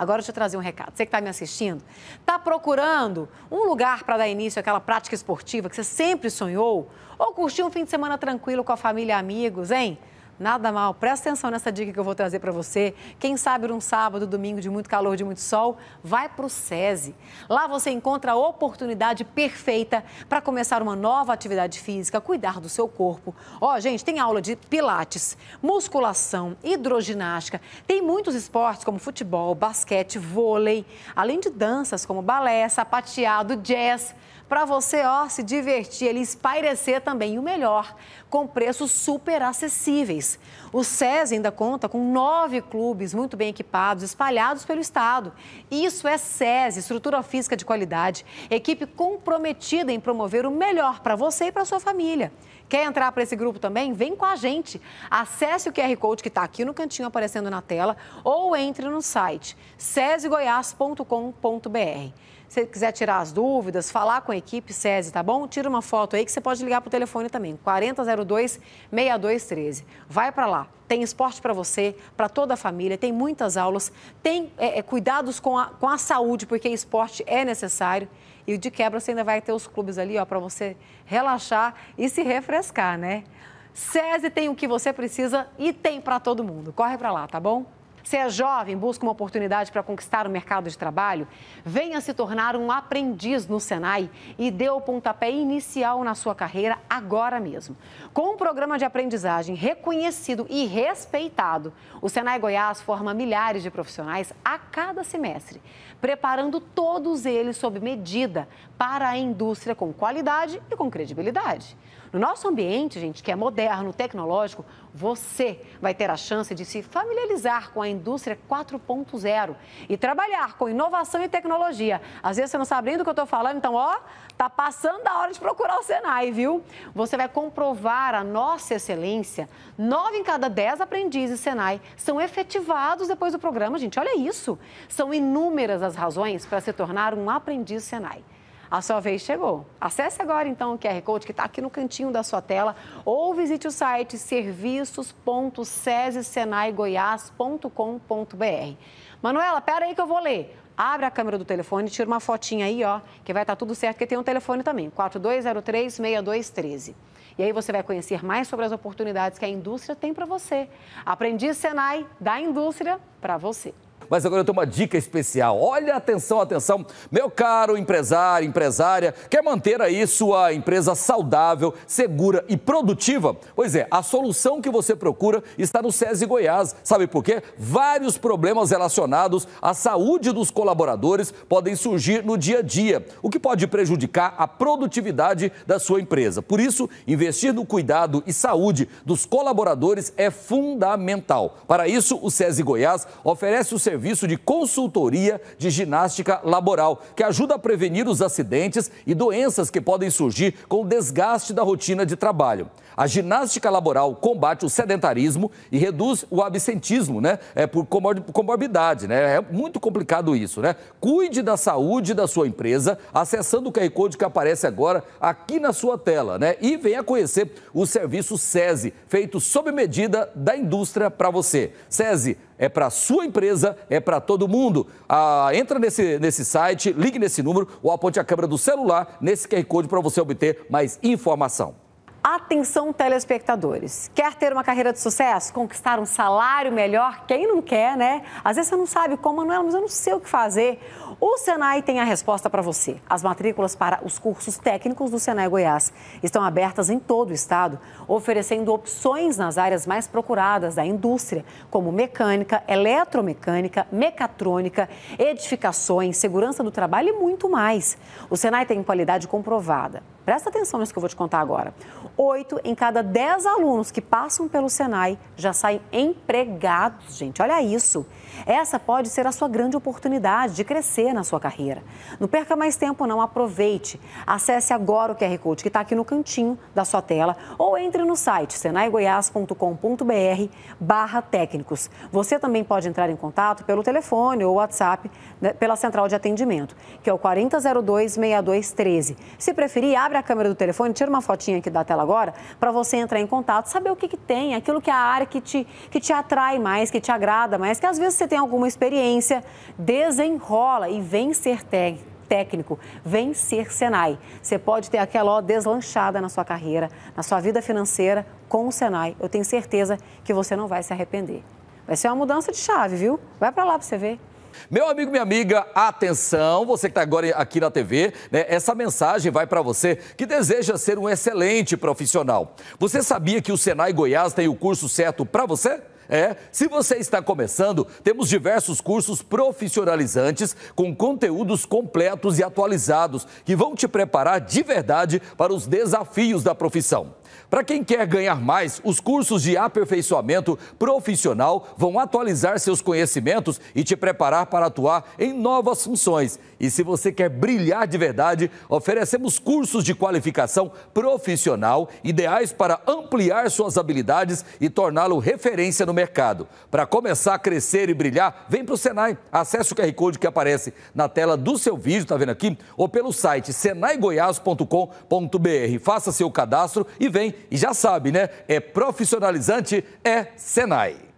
Agora deixa eu trazer um recado. Você que está me assistindo, está procurando um lugar para dar início àquela prática esportiva que você sempre sonhou? Ou curtir um fim de semana tranquilo com a família e amigos, hein? Nada mal. Presta atenção nessa dica que eu vou trazer para você. Quem sabe num sábado, domingo de muito calor, de muito sol, vai para o SESI. Lá você encontra a oportunidade perfeita para começar uma nova atividade física, cuidar do seu corpo. Ó, oh, gente, tem aula de pilates, musculação, hidroginástica. Tem muitos esportes como futebol, basquete, vôlei, além de danças como balé, sapateado, jazz para você ó, se divertir, ele espairecer também. E o melhor, com preços super acessíveis. O SES ainda conta com nove clubes muito bem equipados, espalhados pelo estado. Isso é SES, estrutura física de qualidade, equipe comprometida em promover o melhor para você e para sua família. Quer entrar para esse grupo também? Vem com a gente. Acesse o QR Code que está aqui no cantinho aparecendo na tela ou entre no site sesegoias.com.br você quiser tirar as dúvidas, falar com a equipe SESI, tá bom? Tira uma foto aí que você pode ligar para o telefone também, 4002-6213. Vai para lá. Tem esporte para você, para toda a família, tem muitas aulas, tem é, é, cuidados com a, com a saúde, porque esporte é necessário. E de quebra você ainda vai ter os clubes ali, ó, para você relaxar e se refrescar, né? SESI tem o que você precisa e tem para todo mundo. Corre para lá, tá bom? Se é jovem, busca uma oportunidade para conquistar o mercado de trabalho, venha se tornar um aprendiz no Senai e dê o pontapé inicial na sua carreira agora mesmo. Com um programa de aprendizagem reconhecido e respeitado, o Senai Goiás forma milhares de profissionais a cada semestre, preparando todos eles sob medida para a indústria com qualidade e com credibilidade. No nosso ambiente, gente, que é moderno, tecnológico, você vai ter a chance de se familiarizar com a indústria 4.0 e trabalhar com inovação e tecnologia. Às vezes você não sabe nem do que eu estou falando, então, ó, tá passando a hora de procurar o Senai, viu? Você vai comprovar a nossa excelência. Nove em cada dez aprendizes Senai são efetivados depois do programa, gente. Olha isso. São inúmeras as razões para se tornar um aprendiz Senai a sua vez chegou. Acesse agora então o QR Code que está aqui no cantinho da sua tela ou visite o site serviços.cesesenaigoias.com.br. Manuela, pera aí que eu vou ler. Abre a câmera do telefone, tira uma fotinha aí, ó, que vai estar tá tudo certo, que tem um telefone também, 4203-6213. E aí você vai conhecer mais sobre as oportunidades que a indústria tem para você. Aprendiz Senai da indústria para você. Mas agora eu tenho uma dica especial. Olha, atenção, atenção. Meu caro empresário, empresária, quer manter aí sua empresa saudável, segura e produtiva? Pois é, a solução que você procura está no SESI Goiás. Sabe por quê? Vários problemas relacionados à saúde dos colaboradores podem surgir no dia a dia, o que pode prejudicar a produtividade da sua empresa. Por isso, investir no cuidado e saúde dos colaboradores é fundamental. Para isso, o SESI Goiás oferece o serviço serviço de consultoria de ginástica laboral, que ajuda a prevenir os acidentes e doenças que podem surgir com o desgaste da rotina de trabalho. A ginástica laboral combate o sedentarismo e reduz o absentismo, né? É por comorbidade, né? É muito complicado isso, né? Cuide da saúde da sua empresa acessando o QR Code que aparece agora aqui na sua tela, né? E venha conhecer o serviço SESI, feito sob medida da indústria para você. SESI, é para a sua empresa, é para todo mundo. Ah, entra nesse, nesse site, ligue nesse número ou aponte a câmera do celular nesse QR Code para você obter mais informação. Atenção, telespectadores. Quer ter uma carreira de sucesso? Conquistar um salário melhor? Quem não quer, né? Às vezes você não sabe como, Manuela, mas eu não sei o que fazer. O Senai tem a resposta para você. As matrículas para os cursos técnicos do Senai Goiás estão abertas em todo o estado, oferecendo opções nas áreas mais procuradas da indústria, como mecânica, eletromecânica, mecatrônica, edificações, segurança do trabalho e muito mais. O Senai tem qualidade comprovada Presta atenção nisso que eu vou te contar agora. Oito em cada dez alunos que passam pelo Senai já saem empregados, gente. Olha isso. Essa pode ser a sua grande oportunidade de crescer na sua carreira. Não perca mais tempo, não. Aproveite. Acesse agora o QR Code que está aqui no cantinho da sua tela ou entre no site senaigoias.com.br barra técnicos. Você também pode entrar em contato pelo telefone ou WhatsApp né, pela central de atendimento, que é o 4002-6213. Se preferir, abre a a câmera do telefone, tira uma fotinha aqui da tela agora, para você entrar em contato, saber o que, que tem, aquilo que é a área que te, que te atrai mais, que te agrada mais, que às vezes você tem alguma experiência, desenrola e vem ser técnico técnico. Vem ser Senai. Você pode ter aquela ó, deslanchada na sua carreira, na sua vida financeira com o Senai. Eu tenho certeza que você não vai se arrepender. Vai ser uma mudança de chave, viu? Vai para lá para você ver. Meu amigo, minha amiga, atenção, você que está agora aqui na TV, né, essa mensagem vai para você que deseja ser um excelente profissional. Você sabia que o Senai Goiás tem o curso certo para você? É, se você está começando, temos diversos cursos profissionalizantes com conteúdos completos e atualizados que vão te preparar de verdade para os desafios da profissão. Para quem quer ganhar mais, os cursos de aperfeiçoamento profissional vão atualizar seus conhecimentos e te preparar para atuar em novas funções. E se você quer brilhar de verdade, oferecemos cursos de qualificação profissional ideais para ampliar suas habilidades e torná-lo referência no mercado mercado. Para começar a crescer e brilhar, vem para o Senai. Acesse o QR Code que aparece na tela do seu vídeo, está vendo aqui? Ou pelo site senaigoias.com.br. Faça seu cadastro e vem. E já sabe, né? É profissionalizante, é Senai.